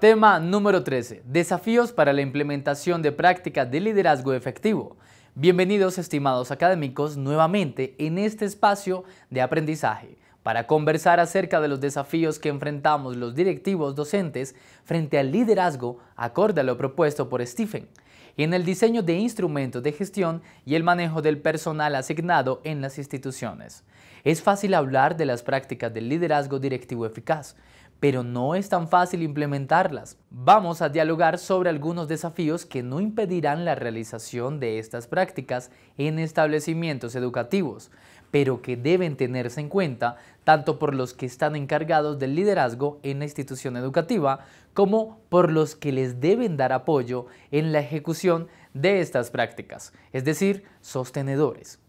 Tema número 13. Desafíos para la implementación de prácticas de liderazgo efectivo. Bienvenidos estimados académicos nuevamente en este espacio de aprendizaje para conversar acerca de los desafíos que enfrentamos los directivos docentes frente al liderazgo acorde a lo propuesto por Stephen en el diseño de instrumentos de gestión y el manejo del personal asignado en las instituciones. Es fácil hablar de las prácticas del liderazgo directivo eficaz, pero no es tan fácil implementarlas. Vamos a dialogar sobre algunos desafíos que no impedirán la realización de estas prácticas en establecimientos educativos, pero que deben tenerse en cuenta tanto por los que están encargados del liderazgo en la institución educativa como por los que les deben dar apoyo en la ejecución de estas prácticas, es decir, sostenedores.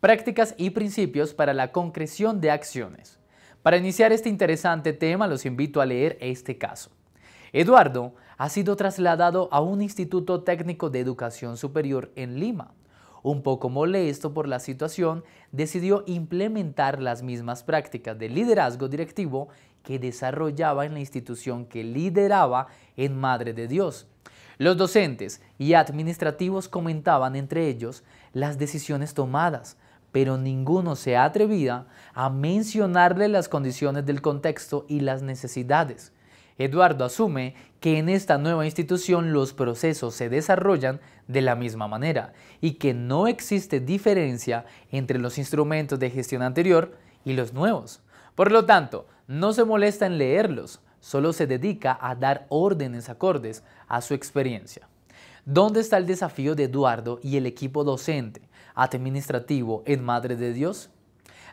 Prácticas y principios para la concreción de acciones. Para iniciar este interesante tema, los invito a leer este caso. Eduardo ha sido trasladado a un instituto técnico de educación superior en Lima. Un poco molesto por la situación, decidió implementar las mismas prácticas de liderazgo directivo que desarrollaba en la institución que lideraba en Madre de Dios. Los docentes y administrativos comentaban entre ellos las decisiones tomadas, pero ninguno se ha atrevido a mencionarle las condiciones del contexto y las necesidades. Eduardo asume que en esta nueva institución los procesos se desarrollan de la misma manera y que no existe diferencia entre los instrumentos de gestión anterior y los nuevos. Por lo tanto, no se molesta en leerlos, solo se dedica a dar órdenes acordes a su experiencia. ¿Dónde está el desafío de Eduardo y el equipo docente? administrativo en Madre de Dios?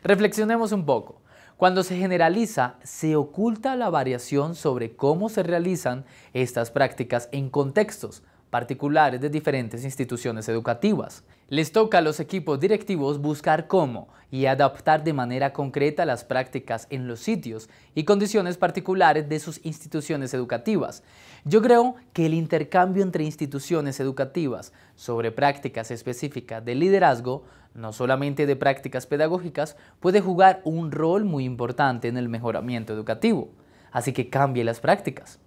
Reflexionemos un poco. Cuando se generaliza, se oculta la variación sobre cómo se realizan estas prácticas en contextos particulares de diferentes instituciones educativas. Les toca a los equipos directivos buscar cómo y adaptar de manera concreta las prácticas en los sitios y condiciones particulares de sus instituciones educativas. Yo creo que el intercambio entre instituciones educativas sobre prácticas específicas de liderazgo, no solamente de prácticas pedagógicas, puede jugar un rol muy importante en el mejoramiento educativo. Así que cambie las prácticas.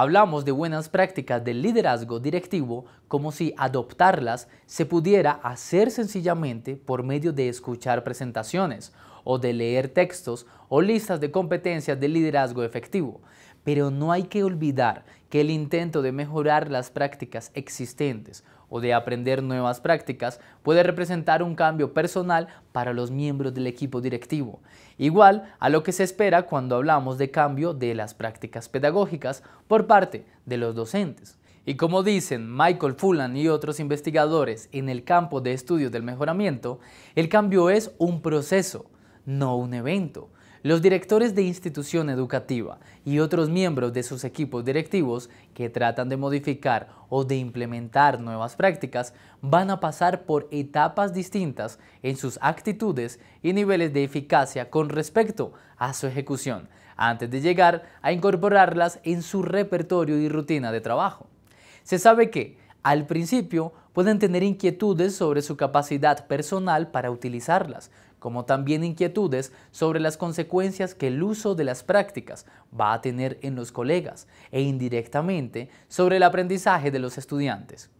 Hablamos de buenas prácticas del liderazgo directivo como si adoptarlas se pudiera hacer sencillamente por medio de escuchar presentaciones o de leer textos o listas de competencias de liderazgo efectivo. Pero no hay que olvidar que el intento de mejorar las prácticas existentes o de aprender nuevas prácticas puede representar un cambio personal para los miembros del equipo directivo, igual a lo que se espera cuando hablamos de cambio de las prácticas pedagógicas por parte de los docentes. Y como dicen Michael Fullan y otros investigadores en el campo de estudios del mejoramiento, el cambio es un proceso, no un evento los directores de institución educativa y otros miembros de sus equipos directivos que tratan de modificar o de implementar nuevas prácticas van a pasar por etapas distintas en sus actitudes y niveles de eficacia con respecto a su ejecución, antes de llegar a incorporarlas en su repertorio y rutina de trabajo. Se sabe que, al principio, pueden tener inquietudes sobre su capacidad personal para utilizarlas, como también inquietudes sobre las consecuencias que el uso de las prácticas va a tener en los colegas e indirectamente sobre el aprendizaje de los estudiantes.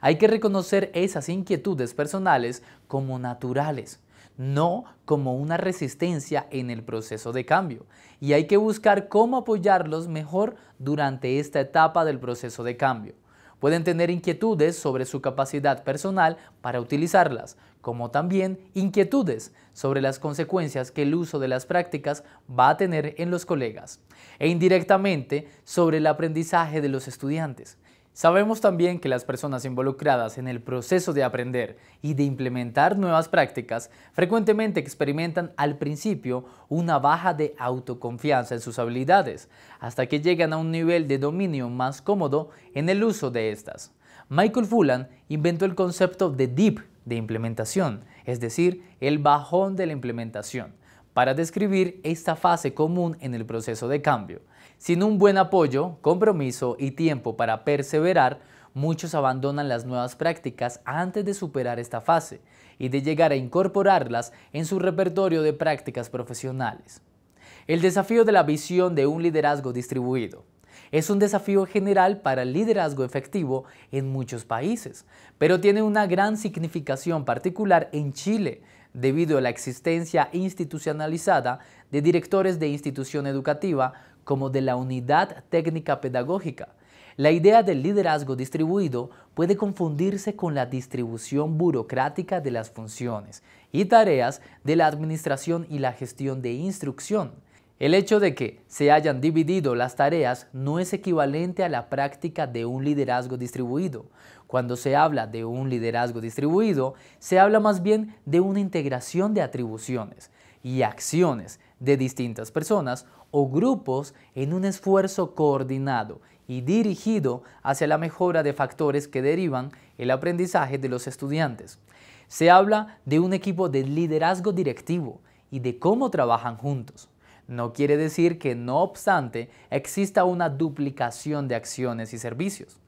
Hay que reconocer esas inquietudes personales como naturales, no como una resistencia en el proceso de cambio, y hay que buscar cómo apoyarlos mejor durante esta etapa del proceso de cambio pueden tener inquietudes sobre su capacidad personal para utilizarlas, como también inquietudes sobre las consecuencias que el uso de las prácticas va a tener en los colegas, e indirectamente sobre el aprendizaje de los estudiantes. Sabemos también que las personas involucradas en el proceso de aprender y de implementar nuevas prácticas frecuentemente experimentan al principio una baja de autoconfianza en sus habilidades, hasta que llegan a un nivel de dominio más cómodo en el uso de estas. Michael Fulan inventó el concepto de DEEP de implementación, es decir, el bajón de la implementación para describir esta fase común en el proceso de cambio. Sin un buen apoyo, compromiso y tiempo para perseverar, muchos abandonan las nuevas prácticas antes de superar esta fase y de llegar a incorporarlas en su repertorio de prácticas profesionales. El desafío de la visión de un liderazgo distribuido. Es un desafío general para el liderazgo efectivo en muchos países, pero tiene una gran significación particular en Chile, debido a la existencia institucionalizada de directores de institución educativa como de la unidad técnica pedagógica. La idea del liderazgo distribuido puede confundirse con la distribución burocrática de las funciones y tareas de la administración y la gestión de instrucción. El hecho de que se hayan dividido las tareas no es equivalente a la práctica de un liderazgo distribuido. Cuando se habla de un liderazgo distribuido, se habla más bien de una integración de atribuciones y acciones de distintas personas o grupos en un esfuerzo coordinado y dirigido hacia la mejora de factores que derivan el aprendizaje de los estudiantes. Se habla de un equipo de liderazgo directivo y de cómo trabajan juntos. No quiere decir que no obstante exista una duplicación de acciones y servicios.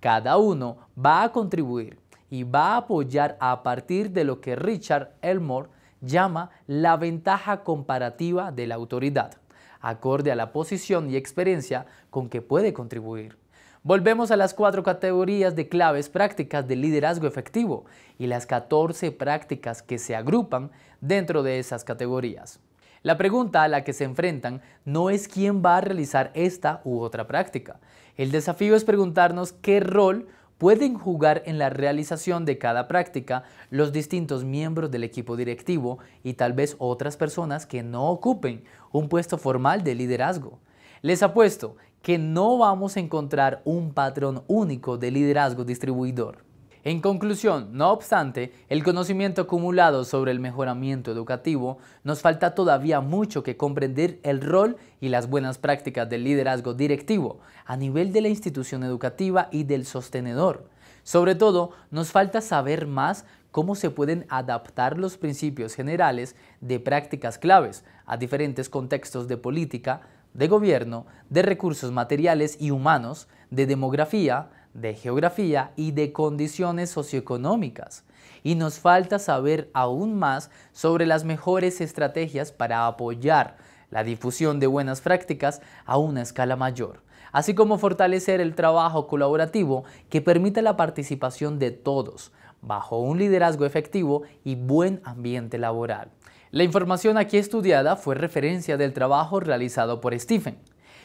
Cada uno va a contribuir y va a apoyar a partir de lo que Richard Elmore llama la ventaja comparativa de la autoridad, acorde a la posición y experiencia con que puede contribuir. Volvemos a las cuatro categorías de claves prácticas de liderazgo efectivo y las 14 prácticas que se agrupan dentro de esas categorías. La pregunta a la que se enfrentan no es quién va a realizar esta u otra práctica. El desafío es preguntarnos qué rol pueden jugar en la realización de cada práctica los distintos miembros del equipo directivo y tal vez otras personas que no ocupen un puesto formal de liderazgo. Les apuesto que no vamos a encontrar un patrón único de liderazgo distribuidor. En conclusión, no obstante, el conocimiento acumulado sobre el mejoramiento educativo, nos falta todavía mucho que comprender el rol y las buenas prácticas del liderazgo directivo a nivel de la institución educativa y del sostenedor. Sobre todo, nos falta saber más cómo se pueden adaptar los principios generales de prácticas claves a diferentes contextos de política, de gobierno, de recursos materiales y humanos, de demografía, de geografía y de condiciones socioeconómicas. Y nos falta saber aún más sobre las mejores estrategias para apoyar la difusión de buenas prácticas a una escala mayor, así como fortalecer el trabajo colaborativo que permita la participación de todos, bajo un liderazgo efectivo y buen ambiente laboral. La información aquí estudiada fue referencia del trabajo realizado por Stephen.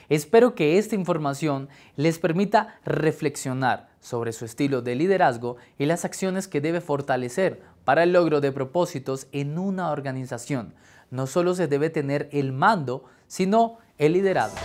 Espero que esta información les permita reflexionar sobre su estilo de liderazgo y las acciones que debe fortalecer para el logro de propósitos en una organización. No solo se debe tener el mando, sino el liderazgo.